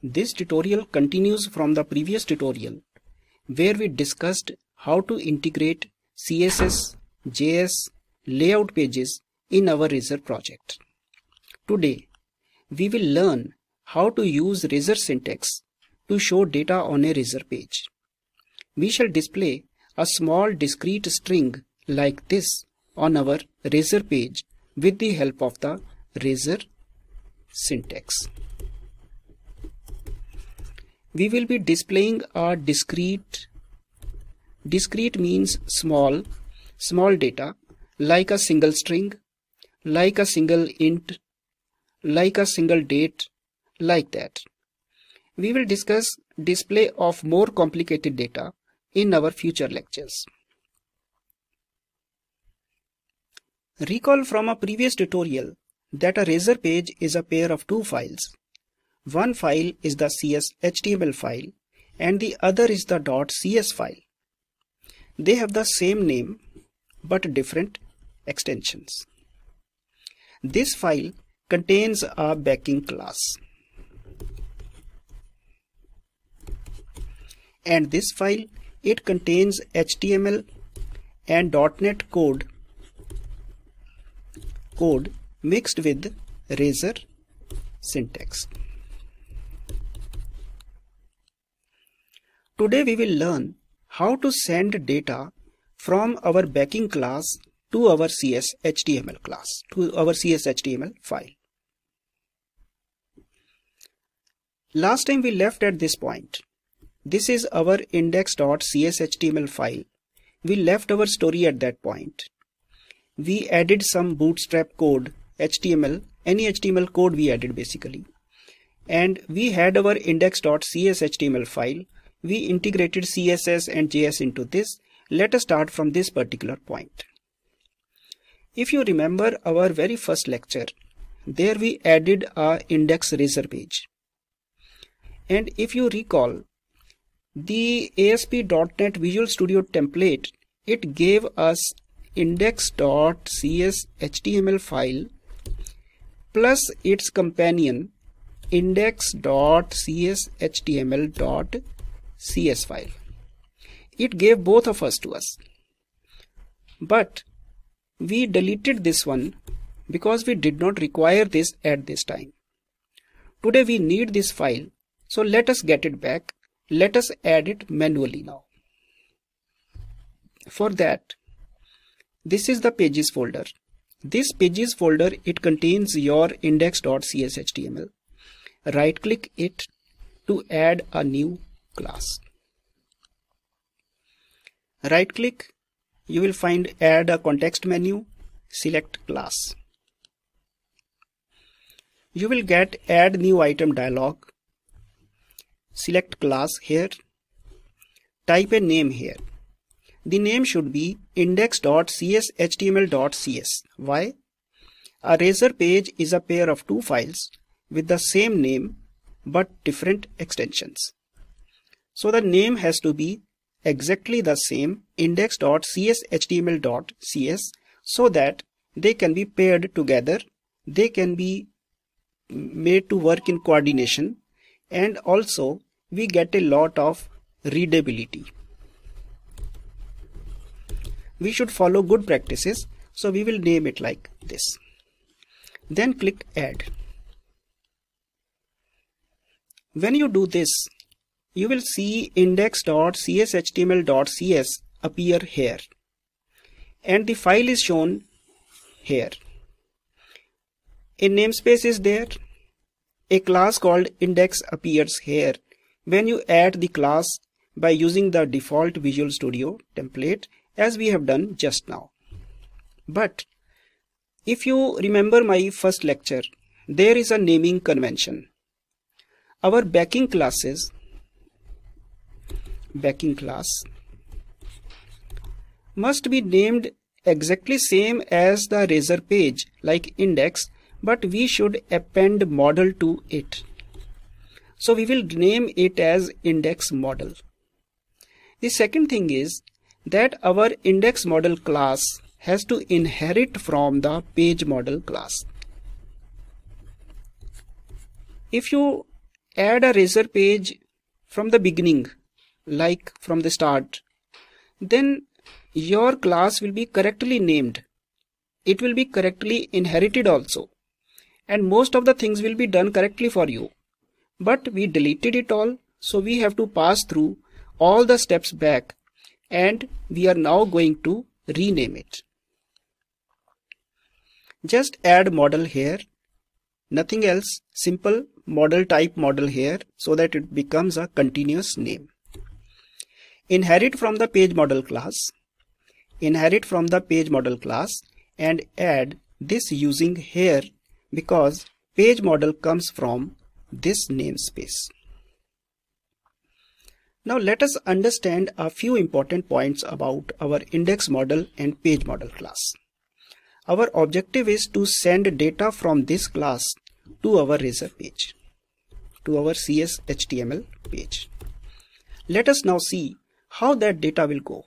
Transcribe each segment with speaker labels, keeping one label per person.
Speaker 1: This tutorial continues from the previous tutorial where we discussed how to integrate CSS, JS, layout pages in our Razor project. Today, we will learn how to use Razor syntax to show data on a Razor page. We shall display a small discrete string like this on our Razor page with the help of the Razor syntax we will be displaying a discrete discrete means small small data like a single string like a single int like a single date like that we will discuss display of more complicated data in our future lectures recall from a previous tutorial that a razor page is a pair of two files one file is the CS HTML file and the other is the .cs file. They have the same name but different extensions. This file contains a backing class. And this file, it contains HTML and .NET code code mixed with razor syntax. Today we will learn how to send data from our backing class to our CS HTML class, to our CS HTML file. Last time we left at this point. This is our index.cshtml file. We left our story at that point. We added some bootstrap code, HTML, any HTML code we added basically. And we had our index.cshtml file we integrated CSS and JS into this. Let us start from this particular point. If you remember our very first lecture, there we added a index razor page. And if you recall, the ASP.NET Visual Studio template, it gave us index.cshtml file plus its companion index.cs HTML cs file. It gave both of us to us. But we deleted this one because we did not require this at this time. Today we need this file. So let us get it back. Let us add it manually now. For that, this is the pages folder. This pages folder, it contains your index.cshtml. Right click it to add a new class. Right click, you will find add a context menu, select class. You will get add new item dialog. Select class here. Type a name here. The name should be index.cshtml.cs. Why? A razor page is a pair of two files with the same name but different extensions. So the name has to be exactly the same index.cshtml.cs so that they can be paired together. They can be made to work in coordination and also we get a lot of readability. We should follow good practices so we will name it like this. Then click add. When you do this you will see index.cshtml.cs appear here and the file is shown here. A namespace is there. A class called index appears here. When you add the class by using the default Visual Studio template as we have done just now. But if you remember my first lecture, there is a naming convention. Our backing classes backing class must be named exactly same as the razor page like index but we should append model to it. So we will name it as index model. The second thing is that our index model class has to inherit from the page model class. If you add a razor page from the beginning like from the start, then your class will be correctly named. It will be correctly inherited also. And most of the things will be done correctly for you. But we deleted it all, so we have to pass through all the steps back and we are now going to rename it. Just add model here, nothing else, simple model type model here so that it becomes a continuous name inherit from the page model class inherit from the page model class and add this using here because page model comes from this namespace. Now let us understand a few important points about our index model and page model class. Our objective is to send data from this class to our razor page, to our CS HTML page. Let us now see how that data will go.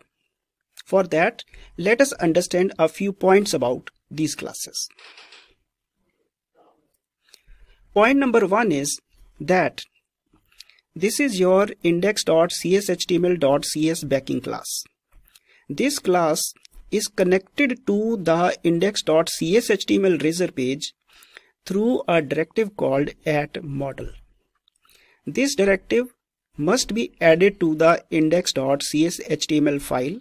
Speaker 1: For that, let us understand a few points about these classes. Point number one is that this is your index.cshtml.cs backing class. This class is connected to the index.cshtml razor page through a directive called at model. This directive must be added to the index.cshtml file.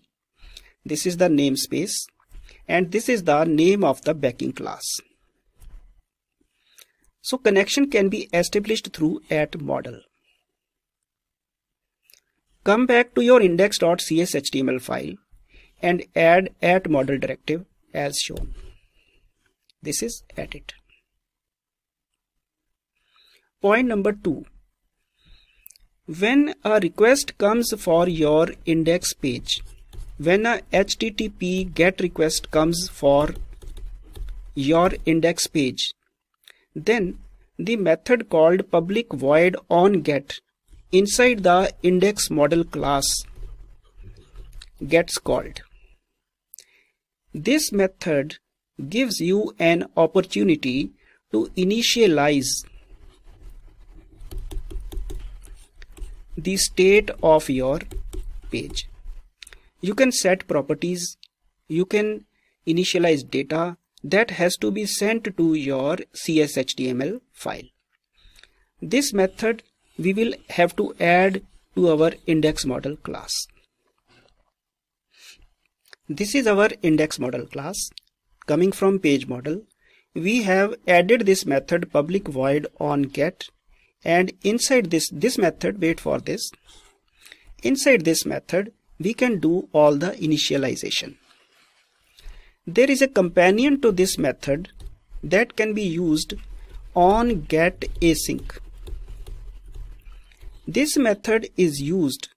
Speaker 1: This is the namespace and this is the name of the backing class. So connection can be established through at model. Come back to your index.cshtml file and add at model directive as shown. This is at it. Point number two, when a request comes for your index page when a http get request comes for your index page then the method called public void on get inside the index model class gets called this method gives you an opportunity to initialize the state of your page you can set properties you can initialize data that has to be sent to your cshtml file this method we will have to add to our index model class this is our index model class coming from page model we have added this method public void on get and inside this this method wait for this inside this method we can do all the initialization there is a companion to this method that can be used on get async this method is used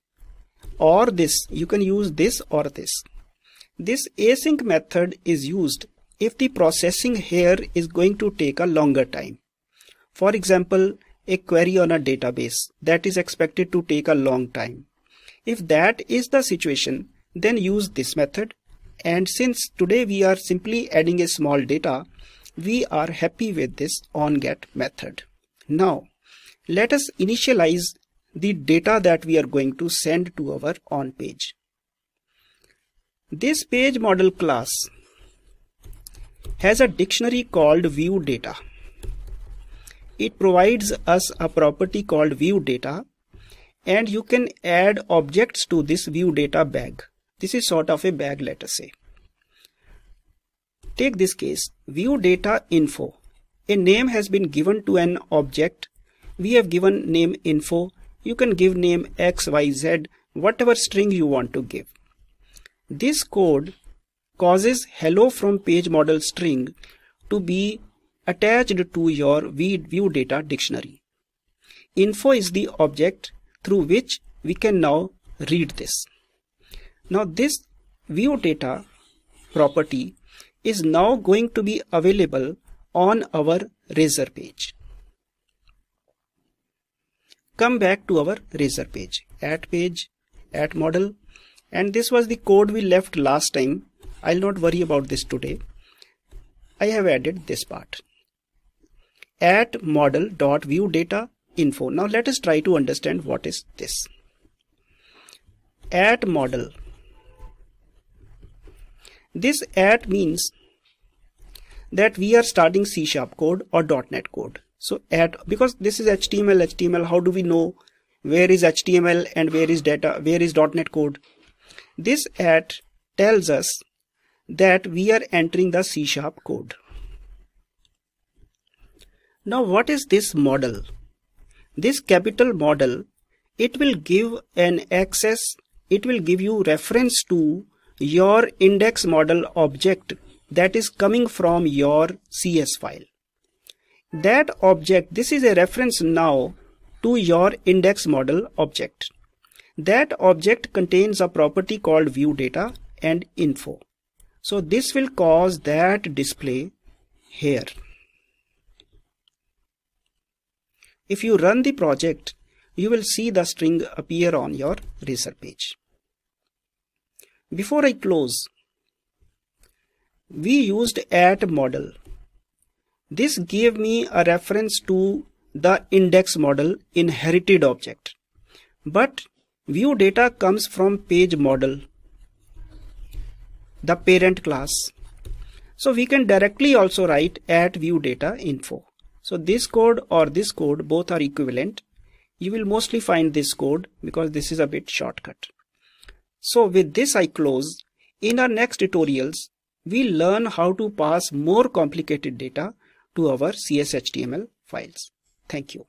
Speaker 1: or this you can use this or this this async method is used if the processing here is going to take a longer time for example a query on a database that is expected to take a long time. If that is the situation, then use this method. And since today we are simply adding a small data, we are happy with this onGet method. Now, let us initialize the data that we are going to send to our on page. This page model class has a dictionary called view data it provides us a property called view data and you can add objects to this view data bag. This is sort of a bag, let us say. Take this case, view data info. A name has been given to an object. We have given name info. You can give name x, y, z, whatever string you want to give. This code causes hello from page model string to be attached to your view data dictionary. Info is the object through which we can now read this. Now this view data property is now going to be available on our razor page. Come back to our razor page, at page, at model, and this was the code we left last time. I'll not worry about this today. I have added this part at model.viewDataInfo. Now let us try to understand what is this. At model. This at means that we are starting C sharp code or .NET code. So at, because this is HTML, HTML, how do we know where is HTML and where is data, where is .NET code? This at tells us that we are entering the C sharp code. Now what is this model? This capital model, it will give an access, it will give you reference to your index model object that is coming from your CS file. That object, this is a reference now to your index model object. That object contains a property called view data and info. So this will cause that display here. If you run the project, you will see the string appear on your Razor page. Before I close, we used at model. This gave me a reference to the index model inherited object. But view data comes from page model, the parent class. So we can directly also write at view data info. So this code or this code both are equivalent. You will mostly find this code because this is a bit shortcut. So with this I close. In our next tutorials, we learn how to pass more complicated data to our CSHTML files. Thank you.